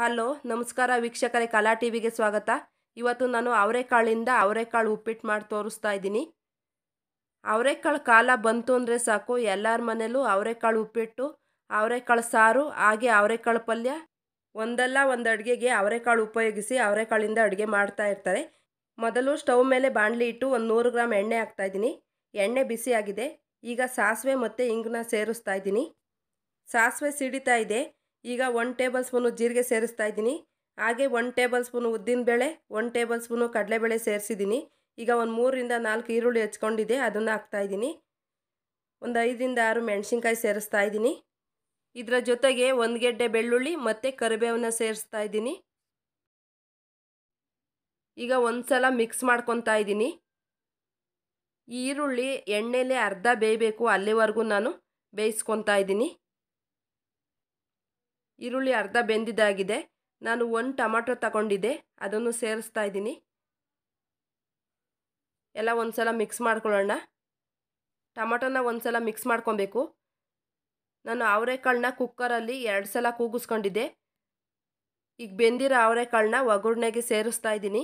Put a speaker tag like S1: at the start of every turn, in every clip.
S1: hello ನಮಸ್ಕಾರ ವೀಕ್ಷಕರೇ ಕಲಾ ಟಿ ವಿಗೆ ಸ್ವಾಗತ ಇವತ್ತು ನಾನು ಅವರೆಕಾಳಿಂದ ಅವರೆಕಾಳು ಉಪ್ಪಿಟ್ಟು ಮಾಡಿ ತೋರಿಸ್ತಾ ಇದ್ದೀನಿ ಅವರೆಕಾಳು ಕಾಲ ಬಂತು ಅಂದರೆ ಸಾಕು ಎಲ್ಲರ ಮನೇಲೂ ಅವರೆಕಾಳು ಉಪ್ಪಿಟ್ಟು ಅವರೆಕಾಳು ಸಾರು ಹಾಗೆ ಅವರೆಕಾಳು ಪಲ್ಯ ಒಂದಲ್ಲ ಒಂದು ಅಡುಗೆಗೆ ಅವರೆಕಾಳು ಉಪಯೋಗಿಸಿ ಅವರೆಕಾಳಿಂದ ಅಡುಗೆ ಮಾಡ್ತಾ ಇರ್ತಾರೆ ಮೊದಲು ಸ್ಟವ್ ಮೇಲೆ ಬಾಣಲಿ ಇಟ್ಟು ಒಂದು ನೂರು ಗ್ರಾಮ್ ಎಣ್ಣೆ ಇದ್ದೀನಿ ಎಣ್ಣೆ ಬಿಸಿಯಾಗಿದೆ ಈಗ ಸಾಸಿವೆ ಮತ್ತು ಇಂಗನ್ನ ಸೇರಿಸ್ತಾ ಇದ್ದೀನಿ ಸಾಸಿವೆ ಸಿಡಿತಾ ಇದೆ ಈಗ ಒನ್ ಟೇಬಲ್ ಸ್ಪೂನು ಜೀರಿಗೆ ಸೇರಿಸ್ತಾ ಇದ್ದೀನಿ ಹಾಗೆ ಒನ್ ಟೇಬಲ್ ಸ್ಪೂನು ಉದ್ದಿನಬೇಳೆ ಒನ್ ಟೇಬಲ್ ಸ್ಪೂನು ಕಡಲೆಬೇಳೆ ಸೇರಿಸಿದ್ದೀನಿ ಈಗ ಒಂದು ಮೂರರಿಂದ ನಾಲ್ಕು ಈರುಳ್ಳಿ ಹೆಚ್ಕೊಂಡಿದೆ ಅದನ್ನು ಇದ್ದೀನಿ ಒಂದು ಐದರಿಂದ ಆರು ಮೆಣಸಿನ್ಕಾಯಿ ಸೇರಿಸ್ತಾ ಇದ್ದೀನಿ ಇದರ ಜೊತೆಗೆ ಒಂದು ಗೆಡ್ಡೆ ಬೆಳ್ಳುಳ್ಳಿ ಮತ್ತು ಕರಿಬೇವನ್ನ ಸೇರಿಸ್ತಾ ಇದ್ದೀನಿ ಈಗ ಒಂದು ಸಲ ಮಿಕ್ಸ್ ಮಾಡ್ಕೊತಾ ಇದ್ದೀನಿ ಈರುಳ್ಳಿ ಎಣ್ಣೆಲೆ ಅರ್ಧ ಬೇಯಬೇಕು ಅಲ್ಲಿವರೆಗೂ ನಾನು ಬೇಯಿಸ್ಕೊತಾ ಇದ್ದೀನಿ ಈರುಳ್ಳಿ ಅರ್ಧ ಬೆಂದಿದ್ದಾಗಿದೆ ನಾನು ಒಂದು ಟೊಮಾಟೊ ತಗೊಂಡಿದ್ದೆ ಅದನ್ನು ಸೇರಿಸ್ತಾ ಇದ್ದೀನಿ ಎಲ್ಲ ಒಂದು ಸಲ ಮಿಕ್ಸ್ ಮಾಡ್ಕೊಳ್ಳೋಣ ಟೊಮಾಟೊನ ಒಂದು ಸಲ ಮಿಕ್ಸ್ ಮಾಡ್ಕೊಬೇಕು ನಾನು ಅವರೆಕಾಳನ್ನ ಕುಕ್ಕರಲ್ಲಿ ಎರಡು ಸಲ ಕೂಗಿಸ್ಕೊಂಡಿದ್ದೆ ಈಗ ಬೆಂದಿರೋ ಅವರೆಕಾಳನ್ನ ಒಗ್ಗರಣೆಗೆ ಸೇರಿಸ್ತಾ ಇದ್ದೀನಿ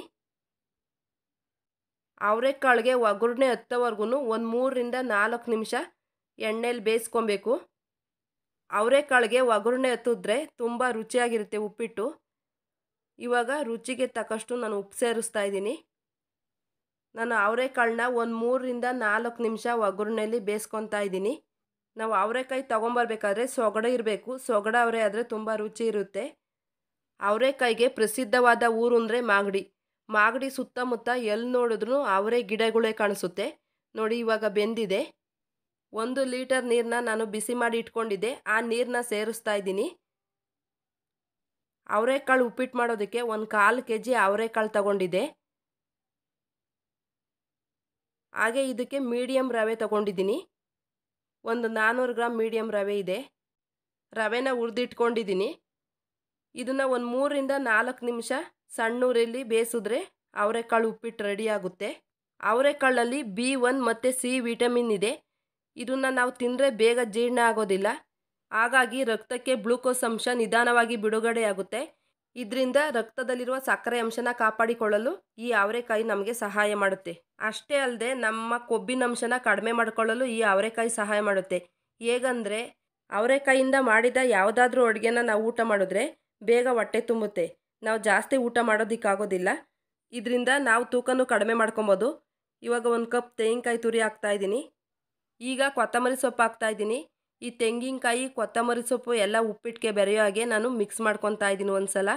S1: ಅವರೆಕಾಳಿಗೆ ಒಗ್ಗರಣೆ ಹತ್ತೋವರೆಗೂ ಒಂದು ಮೂರರಿಂದ ನಾಲ್ಕು ನಿಮಿಷ ಎಣ್ಣೆಯಲ್ಲಿ ಬೇಯಿಸ್ಕೊಬೇಕು ಅವರೆಕಾಳಿಗೆ ಒಗ್ಗರಣೆ ಹತ್ತಿದ್ರೆ ತುಂಬ ರುಚಿಯಾಗಿರುತ್ತೆ ಉಪ್ಪಿಟ್ಟು ಇವಾಗ ರುಚಿಗೆ ತಕ್ಕಷ್ಟು ನಾನು ಉಪ್ಪು ಸೇರಿಸ್ತಾ ಇದ್ದೀನಿ ನಾನು ಅವರೆಕಾಳನ್ನ ಒಂದು ಮೂರರಿಂದ ನಾಲ್ಕು ನಿಮಿಷ ಒಗ್ಗರಣೆಯಲ್ಲಿ ಬೇಯಿಸ್ಕೊತಾ ಇದ್ದೀನಿ ನಾವು ಅವರೆಕಾಯಿ ತೊಗೊಂಬರ್ಬೇಕಾದ್ರೆ ಸೊಗಡೆ ಇರಬೇಕು ಸೊಗಡ ಅವರೇ ಆದರೆ ತುಂಬ ರುಚಿ ಇರುತ್ತೆ ಅವರೆಕಾಯಿಗೆ ಪ್ರಸಿದ್ಧವಾದ ಊರು ಅಂದರೆ ಮಾಗಡಿ ಮಾಗಡಿ ಸುತ್ತಮುತ್ತ ಎಲ್ಲಿ ನೋಡಿದ್ರೂ ಅವರೇ ಗಿಡಗಳೇ ಕಾಣಿಸುತ್ತೆ ನೋಡಿ ಇವಾಗ ಬೆಂದಿದೆ ಒಂದು ಲೀಟರ್ ನೀರನ್ನ ನಾನು ಬಿಸಿ ಮಾಡಿ ಇಟ್ಕೊಂಡಿದ್ದೆ ಆ ನೀರನ್ನ ಸೇರಿಸ್ತಾ ಇದ್ದೀನಿ ಅವರೆಕಾಳು ಉಪ್ಪಿಟ್ಟು ಮಾಡೋದಕ್ಕೆ ಒಂದು ಕಾಲು ಕೆ ಜಿ ಅವರೆಕಾಳು ತಗೊಂಡಿದ್ದೆ ಹಾಗೆ ಇದಕ್ಕೆ ಮೀಡಿಯಂ ರವೆ ತಗೊಂಡಿದ್ದೀನಿ ಒಂದು ನಾನ್ನೂರು ಗ್ರಾಮ್ ಮೀಡಿಯಂ ರವೆ ಇದೆ ರವೆನ ಹುರಿದಿಟ್ಕೊಂಡಿದ್ದೀನಿ ಇದನ್ನು ಒಂದು ಮೂರರಿಂದ ನಾಲ್ಕು ನಿಮಿಷ ಸಣ್ಣೂರಲ್ಲಿ ಬೇಯಿಸಿದ್ರೆ ಅವರೆಕಾಳು ಉಪ್ಪಿಟ್ಟು ರೆಡಿ ಆಗುತ್ತೆ ಅವರೆಕಾಳಲ್ಲಿ ಬಿ ಒನ್ ಮತ್ತು ಸಿ ವಿಟಮಿನ್ ಇದೆ ಇದನ್ನು ನಾವು ತಿಂದರೆ ಬೇಗ ಜೀರ್ಣ ಆಗೋದಿಲ್ಲ ಹಾಗಾಗಿ ರಕ್ತಕ್ಕೆ ಗ್ಲೂಕೋಸ್ ಅಂಶ ನಿಧಾನವಾಗಿ ಬಿಡುಗಡೆಯಾಗುತ್ತೆ ಇದರಿಂದ ರಕ್ತದಲ್ಲಿರುವ ಸಕ್ಕರೆ ಅಂಶನ ಕಾಪಾಡಿಕೊಳ್ಳಲು ಈ ಅವರೆಕಾಯಿ ನಮಗೆ ಸಹಾಯ ಮಾಡುತ್ತೆ ಅಷ್ಟೇ ಅಲ್ಲದೆ ನಮ್ಮ ಕೊಬ್ಬಿನ ಅಂಶನ ಕಡಿಮೆ ಮಾಡಿಕೊಳ್ಳಲು ಈ ಅವರೆಕಾಯಿ ಸಹಾಯ ಮಾಡುತ್ತೆ ಹೇಗಂದರೆ ಅವರೆಕಾಯಿಂದ ಮಾಡಿದ ಯಾವುದಾದ್ರೂ ಅಡುಗೆನ ನಾವು ಊಟ ಮಾಡಿದ್ರೆ ಬೇಗ ಹೊಟ್ಟೆ ತುಂಬುತ್ತೆ ನಾವು ಜಾಸ್ತಿ ಊಟ ಮಾಡೋದಕ್ಕಾಗೋದಿಲ್ಲ ಇದರಿಂದ ನಾವು ತೂಕನೂ ಕಡಿಮೆ ಮಾಡ್ಕೊಬೋದು ಇವಾಗ ಒಂದು ಕಪ್ ತೆಂಗಿನಕಾಯಿ ತುರಿ ಹಾಕ್ತಾಯಿದ್ದೀನಿ ಈಗ ಕೊತ್ತಂಬರಿ ಸೊಪ್ಪು ಹಾಕ್ತಾ ಇದ್ದೀನಿ ಈ ತೆಂಗಿನಕಾಯಿ ಕೊತ್ತಂಬರಿ ಸೊಪ್ಪು ಎಲ್ಲ ಉಪ್ಪಿಟ್ಟಿಗೆ ಬೆರೆಯೋ ಹಾಗೆ ನಾನು ಮಿಕ್ಸ್ ಮಾಡ್ಕೊತಾ ಇದ್ದೀನಿ ಒಂದು ಸಲ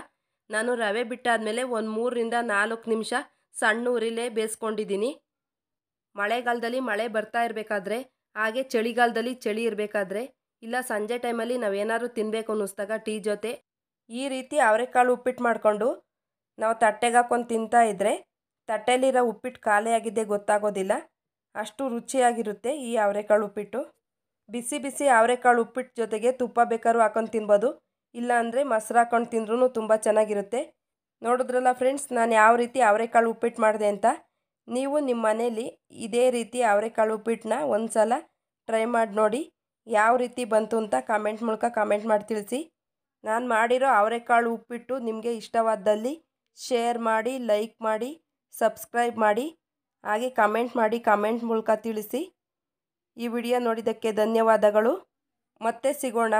S1: ನಾನು ರವೆ ಬಿಟ್ಟಾದಮೇಲೆ ಒಂದು ಮೂರರಿಂದ ನಾಲ್ಕು ನಿಮಿಷ ಸಣ್ಣ ಉರಿಲೇ ಬೇಯಿಸ್ಕೊಂಡಿದ್ದೀನಿ ಮಳೆಗಾಲದಲ್ಲಿ ಮಳೆ ಬರ್ತಾ ಇರಬೇಕಾದ್ರೆ ಹಾಗೆ ಚಳಿಗಾಲದಲ್ಲಿ ಚಳಿ ಇರಬೇಕಾದ್ರೆ ಇಲ್ಲ ಸಂಜೆ ಟೈಮಲ್ಲಿ ನಾವೇನಾದ್ರೂ ತಿನ್ನಬೇಕು ಅನ್ನಿಸ್ದಾಗ ಟೀ ಜೊತೆ ಈ ರೀತಿ ಅವರೆಕಾಳು ಉಪ್ಪಿಟ್ಟು ಮಾಡಿಕೊಂಡು ನಾವು ತಟ್ಟೆಗೆ ಹಾಕ್ಕೊಂಡು ತಿಂತಾ ಇದ್ದರೆ ತಟ್ಟೆಯಲ್ಲಿರೋ ಉಪ್ಪಿಟ್ಟು ಖಾಲಿಯಾಗಿದ್ದೇ ಗೊತ್ತಾಗೋದಿಲ್ಲ ಅಷ್ಟು ರುಚಿಯಾಗಿರುತ್ತೆ ಈ ಅವರೆಕಾಳು ಉಪ್ಪಿಟ್ಟು ಬಿಸಿ ಬಿಸಿ ಅವರೆಕಾಳು ಉಪ್ಪಿಟ್ಟು ಜೊತೆಗೆ ತುಪ್ಪ ಬೇಕಾದ್ರೂ ಹಾಕೊಂಡು ತಿನ್ಬೋದು ಇಲ್ಲಾಂದರೆ ಮೊಸರು ಹಾಕೊಂಡು ತಿಂದ್ರೂ ತುಂಬ ಚೆನ್ನಾಗಿರುತ್ತೆ ನೋಡಿದ್ರಲ್ಲ ಫ್ರೆಂಡ್ಸ್ ನಾನು ಯಾವ ರೀತಿ ಅವರೆಕಾಳು ಉಪ್ಪಿಟ್ಟು ಮಾಡಿದೆ ಅಂತ ನೀವು ನಿಮ್ಮ ಮನೇಲಿ ಇದೇ ರೀತಿ ಅವರೆಕಾಳು ಉಪ್ಪಿಟ್ಟನ್ನ ಒಂದು ಸಲ ಟ್ರೈ ಮಾಡಿ ನೋಡಿ ಯಾವ ರೀತಿ ಬಂತು ಅಂತ ಕಾಮೆಂಟ್ ಮೂಲಕ ಕಾಮೆಂಟ್ ಮಾಡಿ ತಿಳಿಸಿ ನಾನು ಮಾಡಿರೋ ಅವರೆಕಾಳು ಉಪ್ಪಿಟ್ಟು ನಿಮಗೆ ಇಷ್ಟವಾದಲ್ಲಿ ಶೇರ್ ಮಾಡಿ ಲೈಕ್ ಮಾಡಿ ಸಬ್ಸ್ಕ್ರೈಬ್ ಮಾಡಿ ಹಾಗೆ ಕಮೆಂಟ್ ಮಾಡಿ ಕಮೆಂಟ್ ಮೂಲಕ ತಿಳಿಸಿ ಈ ವಿಡಿಯೋ ನೋಡಿದ್ದಕ್ಕೆ ಧನ್ಯವಾದಗಳು ಮತ್ತೆ ಸಿಗೋಣ